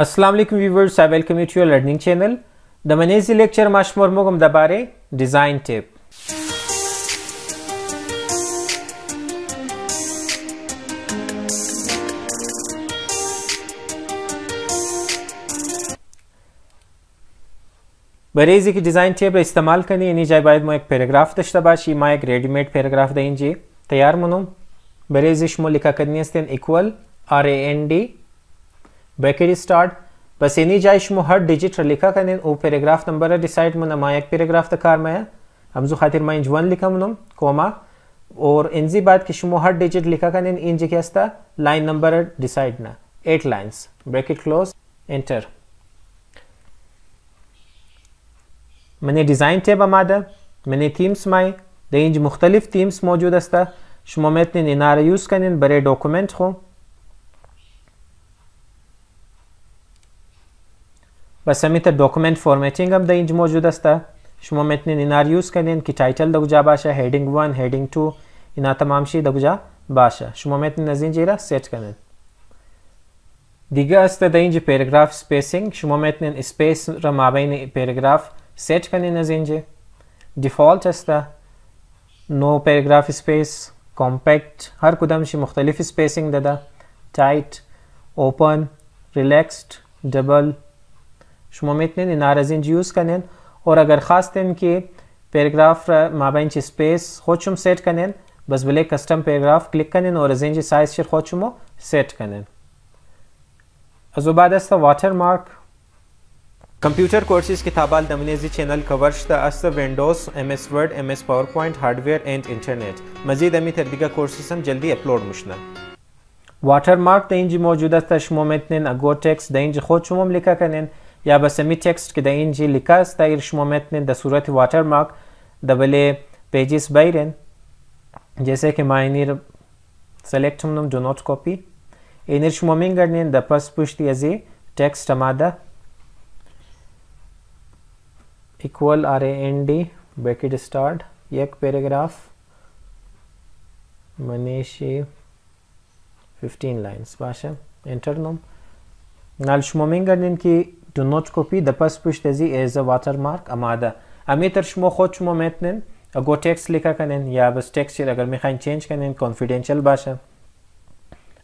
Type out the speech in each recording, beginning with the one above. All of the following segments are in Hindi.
Assalamu alaikum viewers, I welcome you to your learning channel. The Manezi lecture mashmor mogam dabare design tip. بریزی که دیزاین ټیپ را استعمال کنی یعنی جای باید ما یک پیراگراف داشته باشی ما یک ریدیمیت پیراگراف در اینجا تیار منم بریزش مو لکه کنی استین اکول آر ای ان دی Bracket is start. Basinija ishmu har digit likha kanin u paragraph number decide munam ayak paragraph takar maya. Amzu khatir ma inj 1 likha munam comma और इन जी बात किशमो हर डिजिट लिखा कने इन जी क्या लाइन नंबर डिसाइड ना eight lines bracket close enter मैंने डिज़ाइन टेब आमादा मैंने थीम्स माई द इंज मुख्तलिफ थीम्स मौजूद अस्ता शुमोमेत ने निनारा यूज़ कने बड़े डॉक्यूमेंट हों Beszemlített document formatting de így mevcudasta. Şu momentni ninar use kalian ki title dagja basha, heading 1, heading 2 ina tamam şey dagja basha. Şu momentni nazin jira set kalian. Diga asta da inji paragraph spacing, şu momentni space ra mabeyni paragraph set kalian nazin je. Default asta no paragraph space, compact har kudam shi mukhtalif spacing dada, tight, open, relaxed, double शुमा में नाराजन यूज़ कन और अगर ख़ास तन के पैराग्राफ माबैन स्पेस खोचुम सेट कन बस भले कस्टम पैराग्राफ क्लिक कन और अजें साइज शर खोचुमो सेट कन अजुबाद अस्त वाटर मार्क कंप्यूटर कोर्सेज किताबाल दमनेजी चैनल कवर्श द अस्त Windows M S Word M S PowerPoint hardware and internet मजीद अमी तर्दिगा कोर्सेस हम जल्दी अपलोड मुशना वाटर मार्क दें जी मौजूदा तशमोमेत अगो टेक्स दें जी खोचुमम लिखा कनेन یا به سمی بە سەمی تێکست کە دەینجی لیکاس تا ئیرش مۆمێتێن دە سوورەتی واتەرماک دەبلێ پێجیس بەیرێن جێسێکی ماینیر سەلێکتمنم دو نۆت کۆپی ئینرش مۆمین گەرنێن پس پشتی ئەزی टेक्स्ट टमादा equal R A N D bracket start एक पैराग्राफ मनीषी 15 लाइन्स भाषा एंटर नम नाल शुमोमिंग करने की do not copy. the Depois pushtezi is a watermark amada. ameter shmo khod shmo metnin. Ago text likha kanen ya bas text shir agar mikhain change kanen confidential basha.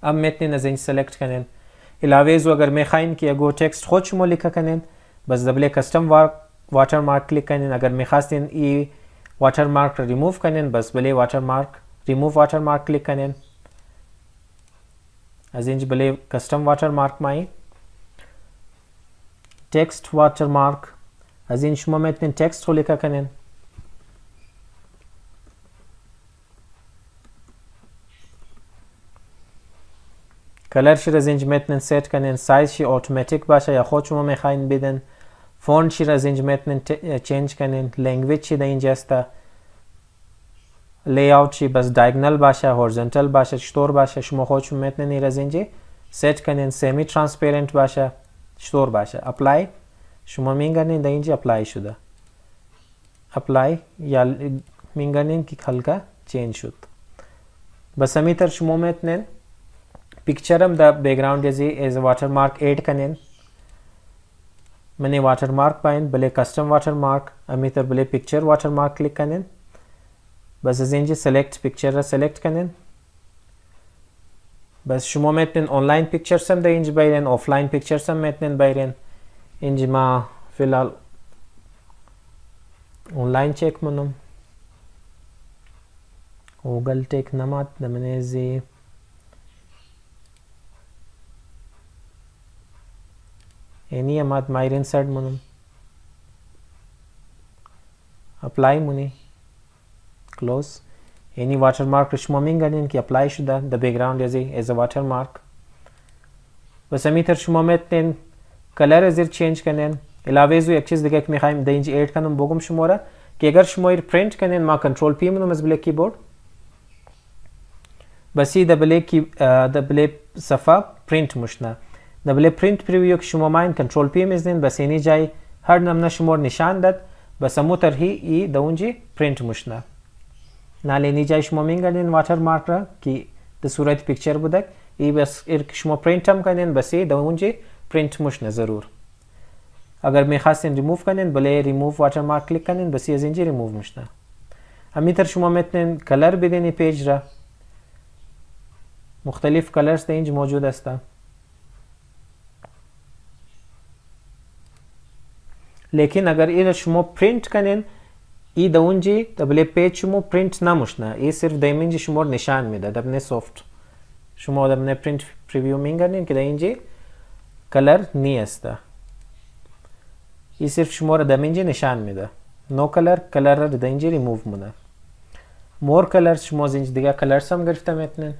Ab az in select kanin. Ilavezu agar mikhain ki ago text khod shmo likha kanen Bas double custom watermark click kanen agar mikhastin e watermark remove kanen bas bale watermark remove watermark click kanen az Azinj bale custom watermark mai. text watermark از این شما میتونین تکست رو لیکه کنین کلر شیر از اینج میتونین سیت کنین سایز شی اتوماتیک باشه یا خود شما میخواین بدین فونت شیر از اینج میتونین چینج کنین لنگویج شی در اینج هسته لی اوت شی بس دایگنال باشه هورزنتال باشه چطور باشه شما خودشون میتونین ایر از اینجی سیت کنین سمی ترانسپیرنت باشه शोर भाषा अप्लाई शुमा मेंगानेन दइंजी अप्लाई शुदा अप्लाई या मेंगानेन की खलका चेंज शुद बस बसमीतर शुमो में इतने पिक्चरम द बैकग्राउंड जैसे एज वाटर मार्क एड कने मैंने वाटर मार्क पाइन भले कस्टम वाटर मार्क अमी तर भले पिक्चर वाटर मार्क क्लिक कनेन बस जी सेलेक्ट पिक्चर सेलेक्ट कनेन Bas metnin online picturesem de inci bayren, offline picturesem metnin bayren. Inci ma filal online check manum. Google tek namat da menezi any amat myrin side manum. Apply muni. Close. any watermark şumaming alin ki apply şuda the background a as a watermark va samithar şumametten color it change kanen ilavezu yakchiz ki mihaim de inch add kanum bogum shumora ki agar shumoir print kanen ma control p minum as black keyboard basi da black ki da black safa print mushna da black print preview ki şumamain control p miznin basini jay har namna şumor nishan dat basamutar hi i da unji print mushna naleyneceği işmo mingenin watermark ra ki the surat picture budak ای بس ارک شما پرینت هم کنین بس ای اونجا پرینت مشنه ضرور اگر میخواستین ریموو کنین بله ریموو واٹر مارک کلیک کنین بس از اینجا ریموو میشنه امیتر شما میتونین کلر بدین پیج را مختلف کلرز ده اینجا موجود هستن لیکن اگر ای را شما پرینت کنین ای د اونجی دبل پیج شما پرینت نموشنه ای صرف در اینجی شما رو نشان میده دبنه سافت شما دبنه پرینت پریویو میگردین که در اینجی کلر نیسته ای صرف شما رو در اینجی نشان میده نو کلر کلر رو در اینجی ریموو مونه مور کلرز شما از اینجا دیگه کلرز هم گرفته میتونین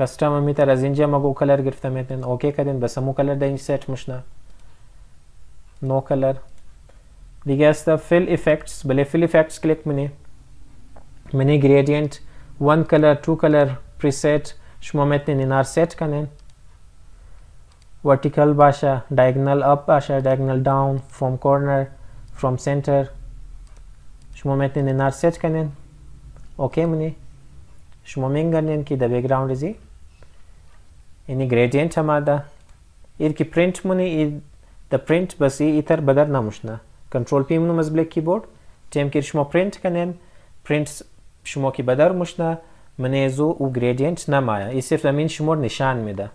کسٹم میتر از اینجا مگو کلر گرفته میتونین اوکی کردین بس همو کلر در اینجا سیت مشنه نو کلر ठीक है द फिल इफेक्ट्स भले फिल इफेक्ट्स क्लिक मैंने मैंने gradient one colour two colour preset set शुमे नार सेट करने वर्टिकल भाषा डायगनल अप भाषा diagonal down from corner from centre शुमे नार सेट करने ओके मैंने शुमिंग करने की द बैकग्राउंड जी यानी ग्रेडियंट हमारा इनकी प्रिंट मुनी द प्रिंट बस ये इधर बदर ना मुझना کنترل پی مینوم از بلک کیبورد تمکر شما پرینت کنن پرینت شما که بدر مشنه منیزو او گریدینت نمایه ای صرف همین شمار نشان میده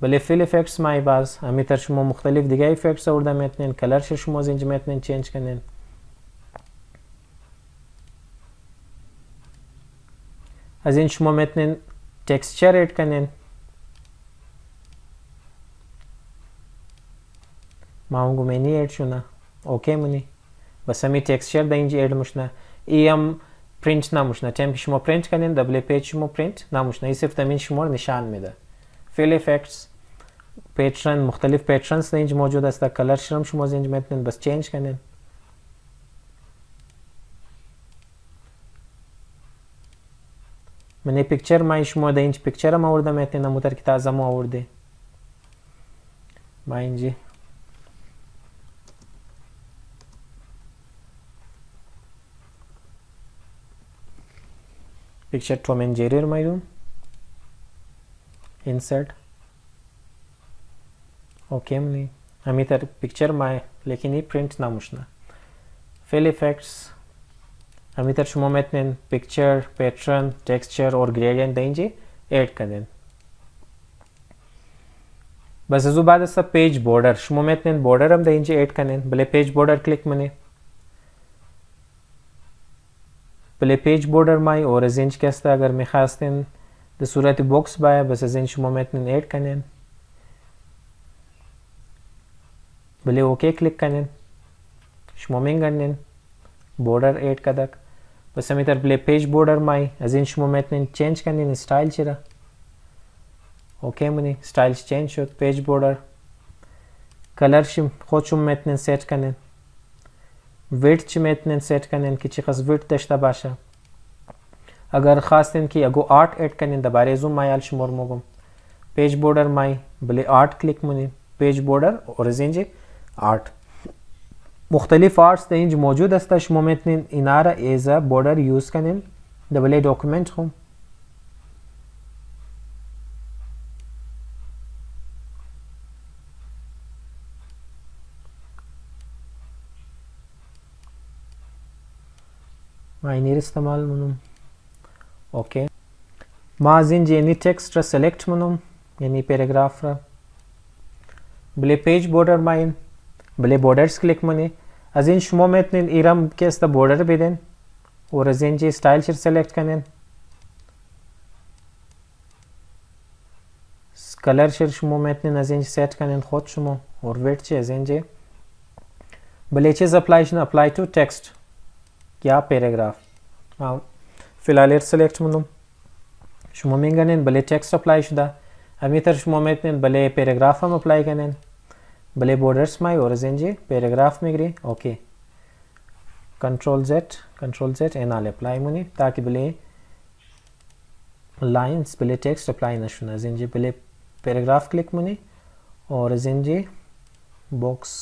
بله فیل افکتس مای باز همیتر شما مختلف دیگه افکتس آورده میتنین کلرش شما زینج میتنین چینج کنین از این شما میتنین تکسچر ایڈ کنین ಮಾವಂಗುಮೆನಿ ಏಡ್ಶುನ ಓಕೆ ಮುನಿ ಬಸಮಿ ಟೆಕ್ಸ್ಚರ್ ದಂಜಿ ಏಡ್ ಮುಷ್ನ ಇ ಎಮ್ پرینت نموشنه تم که شما پرینت کنین دبل پیج شما پرینت نموشنه این صرف همین شما رو نشان میده فیل افکتس پیترن مختلف پیترنز اینج موجود است در کلر شرم شما زینج میتونین بس چینج کنین من پیکچر ما شما د اینج پیکچر هم آورده میتونین نمودر که تازه ما آورده ما اینجی picture Tom and Jerry Maidum. Insert. Okay म्हणली आमी तर पिक्चर माय लेकिन ही प्रिंट ना मुशना फिल इफेक्ट्स आमी तर शुमो मेतनेन पिक्चर पैटर्न टेक्सचर और ग्रेडियंट देंजे ऐड करेन बस अजू बाद पेज बॉर्डर शुमो मेतनेन बॉर्डर हम देंजे ऐड करेन भले पेज बॉर्डर क्लिक मने بلپیج بوردر مای اور از اینچ کسته اگر میخواستین به صورت بوکس باید بس از این شما میتونین ایڈ کنین بله اوکی کلیک کنین شما میگنین بوردر ایڈ کدک بس همیتر بله پیج بوردر مای از این شما میتونین چینج کنین ستایل چرا اوکی منی ستایل چینج شد پیج بوردر کلر شم خود شما میتونین سیت کنین ویت چی میتونین سیٹ کنین که چی قص ویت داشته باشه اگر خواستین که اگو آرت ایڈ کنین دباره زوم مایال شمار موگم پیج بوردر مای بلی آرت کلیک مونین پیج بوردر اورزینج آرت مختلف آرتس اینج موجود است شما میتونین اینا را ایز بوردر یوز کنین دبلی داکومنت هم मायनेर इस्तमाल म्हणून ओके माजीन जेनी टेक्स्ट सिलेक्ट म्हणून यानी पॅरेग्राफ भले पेज बॉर्डर मायन भले बॉर्डर्स क्लिक म्हणे अजीन शुमो में इतने इरम के इस बॉर्डर भी देन और अजीन जी स्टाइल शिर सेलेक्ट करें कलर शिर शुमो में इतने अजीन सेट करें खुद शुमो और वेट चे अजीन जे भले चीज़ अप्लाई अप्लाई टू टेक्स्ट या पैराग्राफ हाँ, फिलहाल एयर सिलेक्ट मनम शुमो गन भले टेक्स्ट अप्लाई शुदा अमी तर शुमो में भले पैराग्राफ हम अप्लाई करें भले बॉर्डर्स माई और जे पैराग्राफ में गिरे okay control Z control Z and all apply मुनि ताकि भले लाइन्स भले टेक्स्ट अप्लाई न शुना जिन जे भले पैराग्राफ क्लिक मुनि और जिन जे box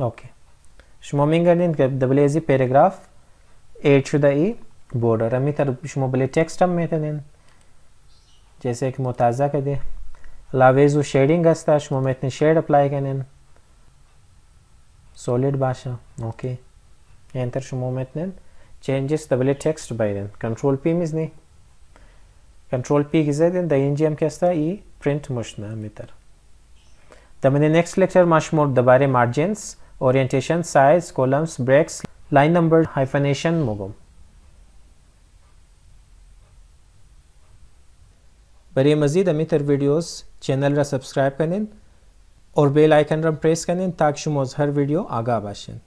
Okay. شما میگردین که دبلی ازی پیراگراف ایڈ شده ای بوردر امی تر شما بلی تکست هم میتونین جیسه که متازه کدی لاویزو شیدینگ هسته شما میتونین شید اپلای کنین سولید باشه اوکی اینتر شما میتونین changes the value text by then control p means ni control p is then the ngm kasta e print mushna mitar the next lecture much more the bare margins orientation, size, columns, breaks, line number, hyphenation, mogum. बर मज़ीद अमी तर वीडियोस चैनल रा सब्सक्राइब करें और बेल आइकन रा प्रेस करें ताकि शुमोज हर वीडियो आगा बाशन